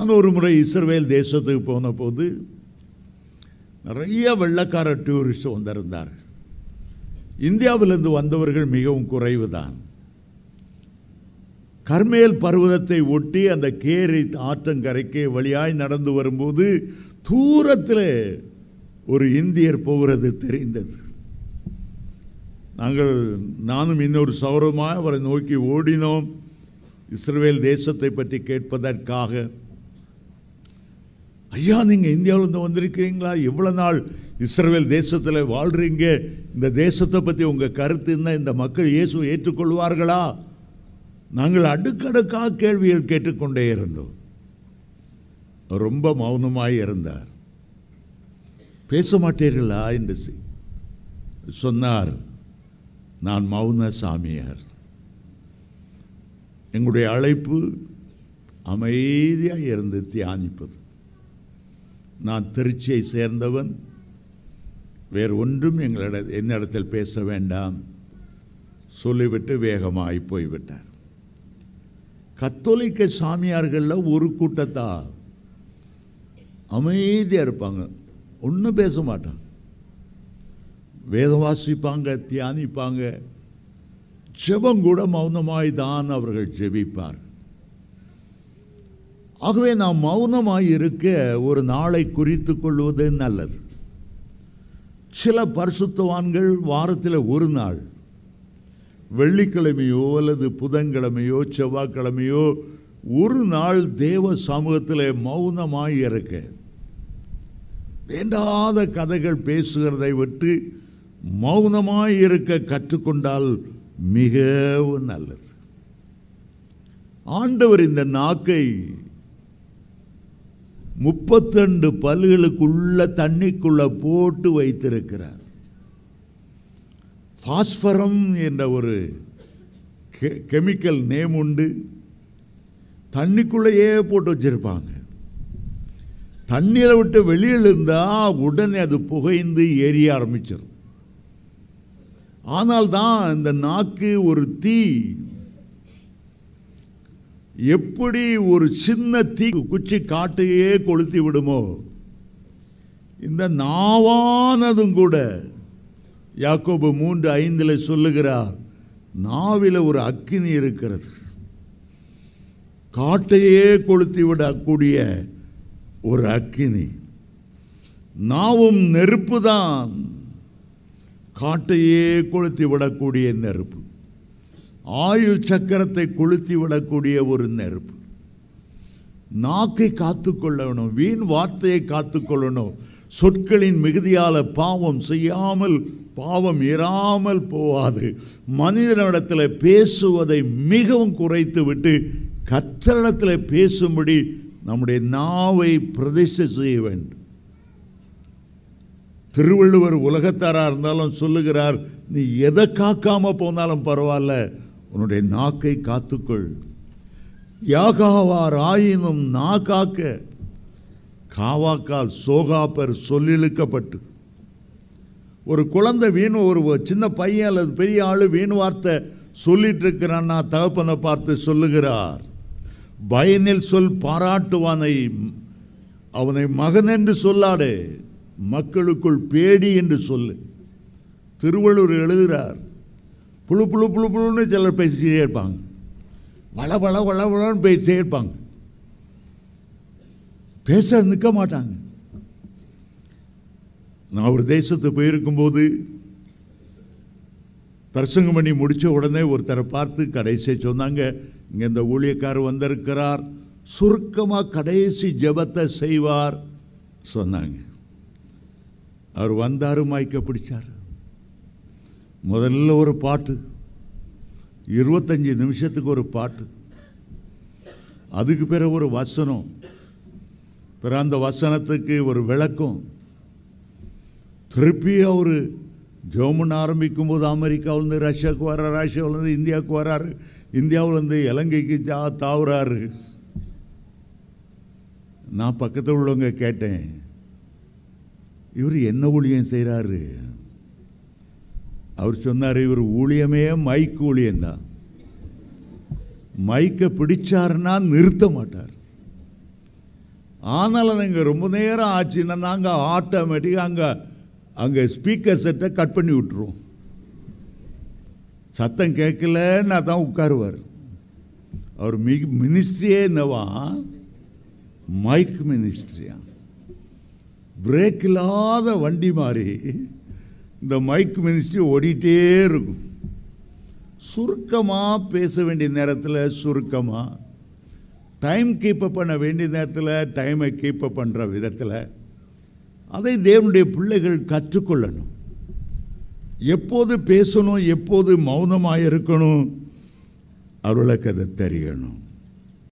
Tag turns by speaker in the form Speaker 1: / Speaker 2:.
Speaker 1: நான் ஒரு முறை இஸ்ரேல் தேசத்துக்கு போன போது நிறைய வெள்ளக்கார டூரிஸ்ட் வந்திருந்தார் இந்தியாவிலிருந்து வந்தவர்கள் மிகவும் குறைவு தான் கர்மேல் பருவதத்தை ஒட்டி அந்த கேரி ஆற்றங்கரைக்கு வழியாய் நடந்து வரும்போது தூரத்தில் ஒரு இந்தியர் போகிறது தெரிந்தது நாங்கள் நானும் இன்னொரு சௌரமாக அவரை நோக்கி ஓடினோம் இஸ்ரேல் தேசத்தை பற்றி கேட்பதற்காக ஐயா நீங்கள் இந்தியாவிலேருந்து வந்திருக்கிறீங்களா எவ்வளோ நாள் இஸ்ரேல் தேசத்தில் வாழ்கிறீங்க இந்த தேசத்தை பற்றி உங்கள் கருத்து என்ன இந்த மக்கள் இயேசு ஏற்றுக்கொள்வார்களா நாங்கள் அடுக்கடுக்காக கேள்விகள் கேட்டுக்கொண்டே இருந்தோம் ரொம்ப மௌனமாக இருந்தார் பேச மாட்டீர்களா என்று சொன்னார் நான் மௌன சாமியார் எங்களுடைய அழைப்பு அமைதியாக இருந்து தியானிப்பது நான் திருச்சியை சேர்ந்தவன் வேறு ஒன்றும் எங்களிட என்னிடத்தில் பேச வேண்டாம் சொல்லிவிட்டு வேகமாகி போய்விட்டார் கத்தோலிக்க சாமியார்களில் ஒரு கூட்டத்தா அமைதியாக இருப்பாங்க ஒன்றும் பேச மாட்டாங்க வேதம் வாசிப்பாங்க தியானிப்பாங்க ஜெபம் கூட மௌனமாய் தான் அவர்கள் ஜெபிப்பார்கள் ஆகவே நாம் மௌனமாக இருக்க ஒரு நாளை குறித்து கொள்வது நல்லது சில பரிசுத்தவான்கள் வாரத்தில் ஒரு நாள் வெள்ளிக்கிழமையோ அல்லது புதன்கிழமையோ செவ்வாய்க்கிழமையோ ஒரு நாள் தேவ சமூகத்தில் மௌனமாக இருக்க வேண்டாத கதைகள் பேசுகிறதை விட்டு மௌனமாக இருக்க கற்றுக்கொண்டால் மிகவும் நல்லது ஆண்டவர் இந்த நாக்கை முப்பத்தெண்டு பல்களுக்குள்ள தண்ணிக்குள்ளே போட்டு வைத்திருக்கிறார் பாஸ்பரம் என்ற ஒரு கெமிக்கல் நேம் உண்டு தண்ணிக்குள்ளேயே போட்டு வச்சுருப்பாங்க தண்ணீரை விட்டு வெளியில் இருந்தால் உடனே அது புகைந்து எரிய ஆரம்பிச்சிடும் ஆனால் தான் இந்த நாக்கு ஒரு தீ எப்படி ஒரு சின்ன தீ குச்சி காட்டையே கொளுத்தி விடுமோ இந்த நாவானதும் கூட யாக்கோபு மூன்று ஐந்தில் சொல்லுகிறார் நாவில் ஒரு அக்கினி இருக்கிறது காட்டையே கொளுத்தி விடக்கூடிய ஒரு அக்கினி நாவும் நெருப்பு தான் காட்டையே கொளுத்தி விடக்கூடிய நெருப்பு ஆயுள் சக்கரத்தை கொளுத்தி விடக்கூடிய ஒரு நெருப்பு நாக்கை காத்துக்கொள்ளணும் வீண் வார்த்தையை காத்துக்கொள்ளணும் சொற்களின் மிகுதியால் பாவம் செய்யாமல் பாவம் இராமல் போகாது மனிதனிடத்தில் பேசுவதை மிகவும் குறைத்து விட்டு கத்தரிடத்தில் பேசும்படி நம்முடைய நாவை பிரதிஷ்டை செய்ய வேண்டும் திருவள்ளுவர் உலகத்தாராக இருந்தாலும் சொல்லுகிறார் நீ எதை காக்காமல் போனாலும் பரவாயில்ல உன்னுடைய நாக்கை காத்துக்கொள் யாகாவார் ஆயினும் நாக்காக்க காவாக்கால் சோகாப்பர் சொல்லிழுக்கப்பட்டு ஒரு குழந்தை வீணு ஒரு சின்ன பையன் அல்லது பெரிய ஆள் வீணு வார்த்தை சொல்லிட்டு இருக்கிறான்னா தகப்பனை பார்த்து சொல்லுகிறார் பயனில் சொல் பாராட்டுவானை அவனை மகன் என்று சொல்லாடே மக்களுக்குள் பேடி என்று சொல்லு திருவள்ளூர் எழுதுகிறார் புழு புழு புழு புழுன்னு சிலர் பேசிக்கிட்டே இருப்பாங்க வள வள வள வளன்னு பேசிட்டே இருப்பாங்க பேச நிற்க மாட்டாங்க நான் ஒரு தேசத்து போயிருக்கும்போது பிரசங்கம் பண்ணி முடித்த உடனே ஒருத்தரை பார்த்து கடைசியை சொன்னாங்க இங்கே இந்த ஊழியக்கார் வந்திருக்கிறார் சுருக்கமாக கடைசி ஜபத்தை செய்வார் சொன்னாங்க அவர் வந்தார் மாய்க்க பிடிச்சார் முதல்ல ஒரு பாட்டு இருபத்தஞ்சி நிமிஷத்துக்கு ஒரு பாட்டு அதுக்கு பிறகு ஒரு வசனம் பிற அந்த வசனத்துக்கு ஒரு விளக்கம் திருப்பி அவர் ஜோமன் ஆரம்பிக்கும் போது அமெரிக்காவிலேருந்து ரஷ்யாவுக்கு வர்றார் ரஷ்யாவிலேருந்து இந்தியாவுக்கு வர்றாரு இந்தியாவிலேருந்து இலங்கைக்கு ஜா தாவுறாரு நான் பக்கத்தில் உள்ளவங்க கேட்டேன் இவர் என்ன ஊழியம் செய்கிறாரு அவர் சொன்னார் இவர் ஊழியமே மைக் ஊழியம்தான் மைக்கை பிடிச்சாருன்னா நிறுத்த மாட்டார் ஆனாலும் நீங்கள் ரொம்ப நேரம் ஆச்சுன்னா நாங்கள் ஆட்டோமேட்டிக்காக அங்கே அங்கே ஸ்பீக்கர் செட்டை கட் பண்ணி விட்டுருவோம் சத்தம் கேட்கலன்னு தான் உட்காருவார் அவர் மிக மினிஸ்ட்ரியே என்னவா மைக் மினிஸ்ட்ரியா பிரேக் இல்லாத வண்டி மாதிரி இந்த மைக் மினிஸ்ட்ரி ஓடிட்டே இருக்கும் சுருக்கமாக பேச வேண்டிய நேரத்தில் சுருக்கமாக டைம் கீப்பப் பண்ண வேண்டிய நேரத்தில் டைமை கீப்பப் பண்ணுற விதத்தில் அதை தேவனுடைய பிள்ளைகள் கற்றுக்கொள்ளணும் எப்போது பேசணும் எப்போது மௌனமாக இருக்கணும் அவர்களுக்கு அதை தெரியணும்